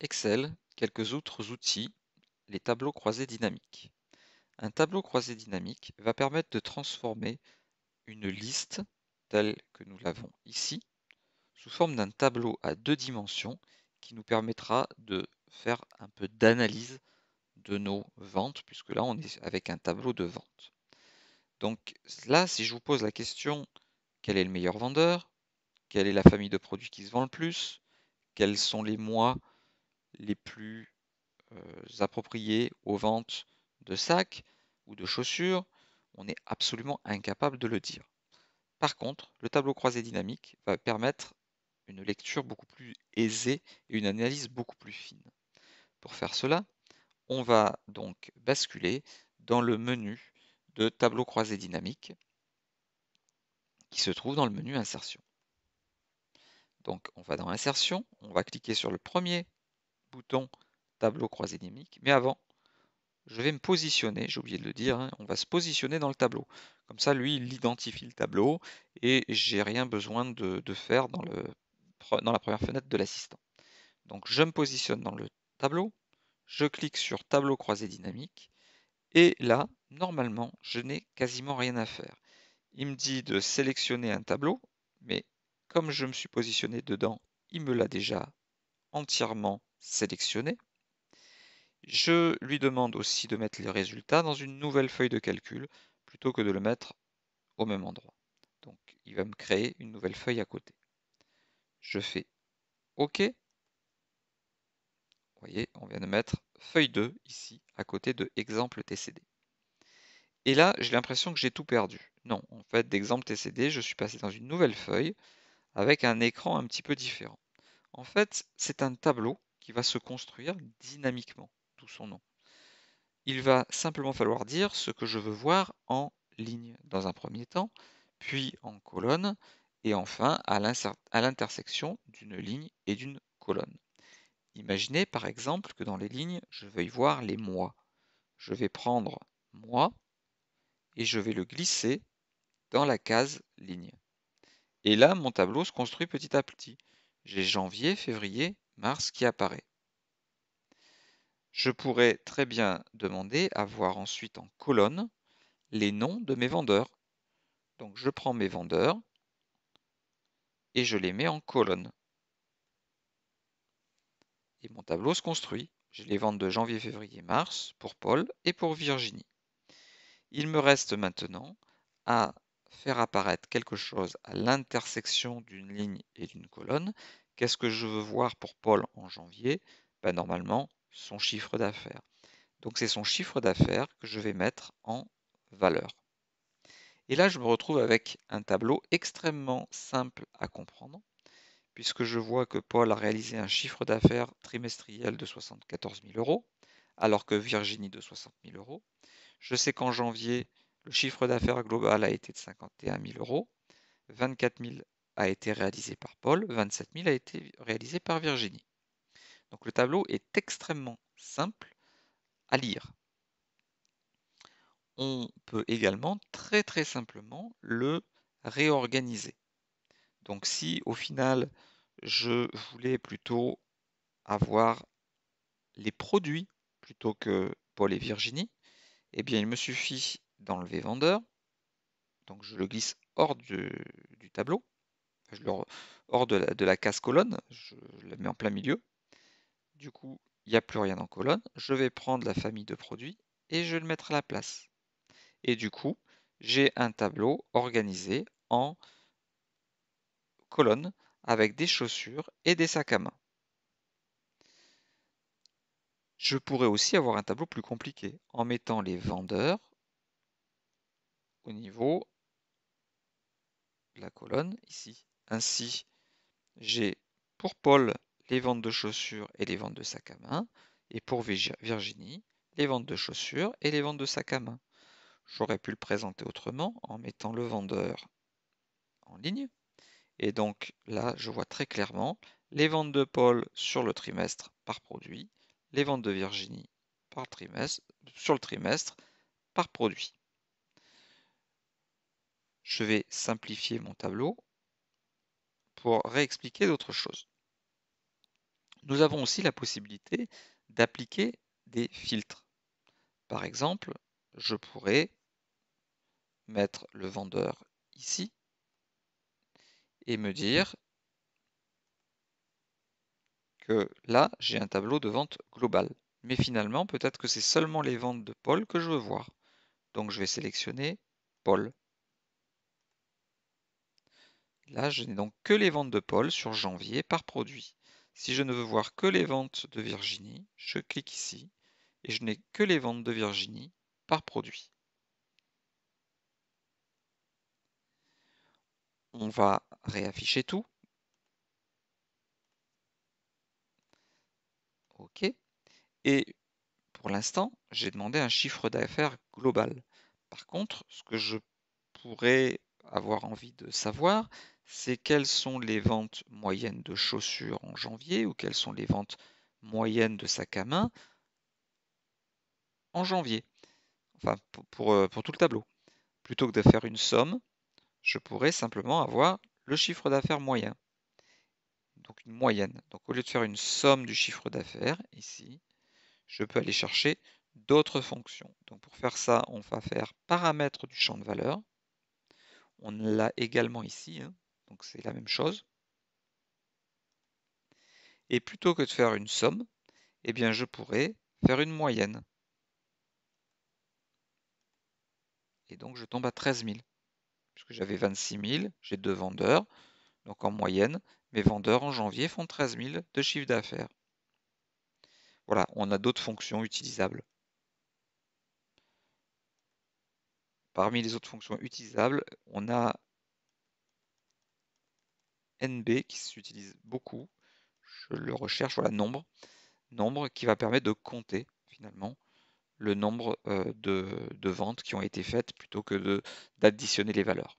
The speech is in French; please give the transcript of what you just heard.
Excel, quelques autres outils, les tableaux croisés dynamiques. Un tableau croisé dynamique va permettre de transformer une liste, telle que nous l'avons ici, sous forme d'un tableau à deux dimensions qui nous permettra de faire un peu d'analyse de nos ventes, puisque là on est avec un tableau de vente. Donc là, si je vous pose la question, quel est le meilleur vendeur Quelle est la famille de produits qui se vend le plus Quels sont les mois les plus euh, appropriés aux ventes de sacs ou de chaussures, on est absolument incapable de le dire. Par contre, le tableau croisé dynamique va permettre une lecture beaucoup plus aisée et une analyse beaucoup plus fine. Pour faire cela, on va donc basculer dans le menu de tableau croisé dynamique qui se trouve dans le menu insertion. Donc on va dans insertion, on va cliquer sur le premier bouton tableau croisé dynamique. Mais avant, je vais me positionner, j'ai oublié de le dire, hein, on va se positionner dans le tableau. Comme ça, lui, il identifie le tableau et j'ai rien besoin de, de faire dans, le, dans la première fenêtre de l'assistant. Donc je me positionne dans le tableau, je clique sur tableau croisé dynamique et là, normalement, je n'ai quasiment rien à faire. Il me dit de sélectionner un tableau, mais comme je me suis positionné dedans, il me l'a déjà entièrement sélectionné. Je lui demande aussi de mettre les résultats dans une nouvelle feuille de calcul plutôt que de le mettre au même endroit. Donc il va me créer une nouvelle feuille à côté. Je fais OK. Vous voyez, on vient de mettre feuille 2 ici à côté de exemple TCD. Et là, j'ai l'impression que j'ai tout perdu. Non, en fait, d'exemple TCD, je suis passé dans une nouvelle feuille avec un écran un petit peu différent. En fait, c'est un tableau qui va se construire dynamiquement, d'où son nom. Il va simplement falloir dire ce que je veux voir en ligne dans un premier temps, puis en colonne, et enfin à l'intersection d'une ligne et d'une colonne. Imaginez par exemple que dans les lignes, je veuille voir les mois. Je vais prendre mois et je vais le glisser dans la case ligne. Et là, mon tableau se construit petit à petit. J'ai janvier, février, Mars qui apparaît. Je pourrais très bien demander à voir ensuite en colonne les noms de mes vendeurs. Donc je prends mes vendeurs et je les mets en colonne. Et mon tableau se construit. J'ai les ventes de janvier, février, mars pour Paul et pour Virginie. Il me reste maintenant à faire apparaître quelque chose à l'intersection d'une ligne et d'une colonne. Qu'est-ce que je veux voir pour Paul en janvier ben, Normalement, son chiffre d'affaires. Donc c'est son chiffre d'affaires que je vais mettre en valeur. Et là, je me retrouve avec un tableau extrêmement simple à comprendre, puisque je vois que Paul a réalisé un chiffre d'affaires trimestriel de 74 000 euros, alors que Virginie de 60 000 euros. Je sais qu'en janvier, le chiffre d'affaires global a été de 51 000 euros, 24 000 a été réalisé par Paul, 27 000 a été réalisé par Virginie. Donc le tableau est extrêmement simple à lire. On peut également très très simplement le réorganiser. Donc si au final je voulais plutôt avoir les produits plutôt que Paul et Virginie, eh bien il me suffit d'enlever vendeur. Donc je le glisse hors du, tableau, hors de la, de la, case colonne, je le mets en plein milieu. Du coup, il n'y a plus rien en colonne. Je vais prendre la famille de produits et je vais le mettre à la place. Et du coup, j'ai un tableau organisé en colonne avec des chaussures et des sacs à main. Je pourrais aussi avoir un tableau plus compliqué en mettant les vendeurs au niveau de la colonne ici. Ainsi, j'ai pour Paul les ventes de chaussures et les ventes de sacs à main, et pour Virginie les ventes de chaussures et les ventes de sacs à main. J'aurais pu le présenter autrement en mettant le vendeur en ligne. Et donc là, je vois très clairement les ventes de Paul sur le trimestre par produit, les ventes de Virginie par trimestre, sur le trimestre par produit je vais simplifier mon tableau pour réexpliquer d'autres choses. Nous avons aussi la possibilité d'appliquer des filtres. Par exemple, je pourrais mettre le vendeur ici et me dire que là, j'ai un tableau de vente global. Mais finalement, peut-être que c'est seulement les ventes de Paul que je veux voir. Donc je vais sélectionner Paul. Là, je n'ai donc que les ventes de Paul sur janvier par produit. Si je ne veux voir que les ventes de Virginie, je clique ici et je n'ai que les ventes de Virginie par produit. On va réafficher tout. OK. Et pour l'instant, j'ai demandé un chiffre d'affaires global. Par contre, ce que je pourrais avoir envie de savoir, c'est quelles sont les ventes moyennes de chaussures en janvier ou quelles sont les ventes moyennes de sacs à main en janvier, enfin euh, pour, tout le tableau. Plutôt que de faire une somme, je pourrais simplement avoir le chiffre d'affaires moyen. Donc une moyenne. Donc au lieu de faire une somme du chiffre d'affaires, ici, je peux aller chercher d'autres fonctions. Donc pour faire ça, on va faire paramètres du champ de valeur. On l'a également ici, hein. donc c'est la même chose. Et plutôt que de faire une somme, eh bien je pourrais faire une moyenne. Et donc je tombe à 13 000. Puisque j'avais 26 000, j'ai deux vendeurs. Donc en moyenne, mes vendeurs en janvier font 13 000 de chiffre d'affaires. Voilà, on a d'autres fonctions utilisables. Parmi les autres fonctions utilisables, on a NB qui s'utilise beaucoup. Je le recherche, voilà, nombre. Nombre qui va permettre de compter finalement le nombre euh, de, ventes qui ont été faites plutôt que d'additionner les valeurs.